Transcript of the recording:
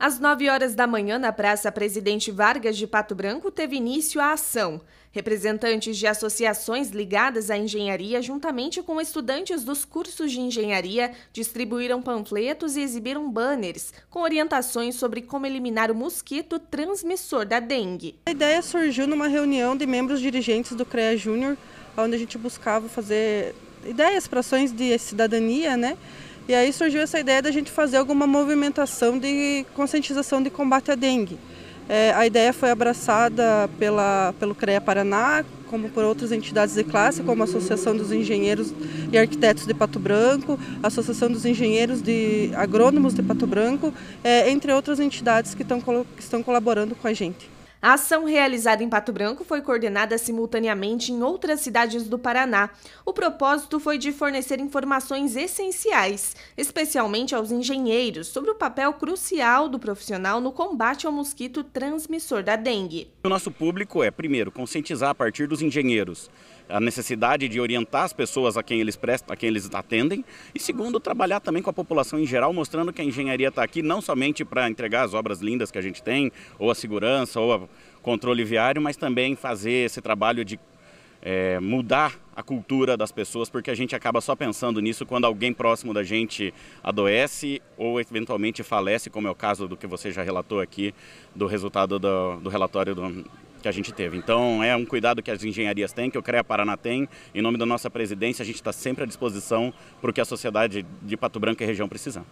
Às 9 horas da manhã, na Praça Presidente Vargas de Pato Branco, teve início a ação. Representantes de associações ligadas à engenharia, juntamente com estudantes dos cursos de engenharia, distribuíram panfletos e exibiram banners com orientações sobre como eliminar o mosquito transmissor da dengue. A ideia surgiu numa reunião de membros dirigentes do CREA Júnior, onde a gente buscava fazer ideias para ações de cidadania, né? E aí surgiu essa ideia da gente fazer alguma movimentação de conscientização de combate à dengue. É, a ideia foi abraçada pela, pelo CREA Paraná, como por outras entidades de classe, como a Associação dos Engenheiros e Arquitetos de Pato Branco, a Associação dos Engenheiros de Agrônomos de Pato Branco, é, entre outras entidades que que estão colaborando com a gente. A ação realizada em Pato Branco foi coordenada simultaneamente em outras cidades do Paraná. O propósito foi de fornecer informações essenciais, especialmente aos engenheiros, sobre o papel crucial do profissional no combate ao mosquito transmissor da dengue. O nosso público é, primeiro, conscientizar a partir dos engenheiros a necessidade de orientar as pessoas a quem eles prestam, a quem eles atendem, e segundo, trabalhar também com a população em geral, mostrando que a engenharia está aqui não somente para entregar as obras lindas que a gente tem, ou a segurança, ou a controle viário, mas também fazer esse trabalho de é, mudar a cultura das pessoas, porque a gente acaba só pensando nisso quando alguém próximo da gente adoece ou eventualmente falece, como é o caso do que você já relatou aqui, do resultado do, do relatório do, que a gente teve. Então, é um cuidado que as engenharias têm, que o CREA Paraná tem. Em nome da nossa presidência, a gente está sempre à disposição para o que a sociedade de Pato Branco e região precisa.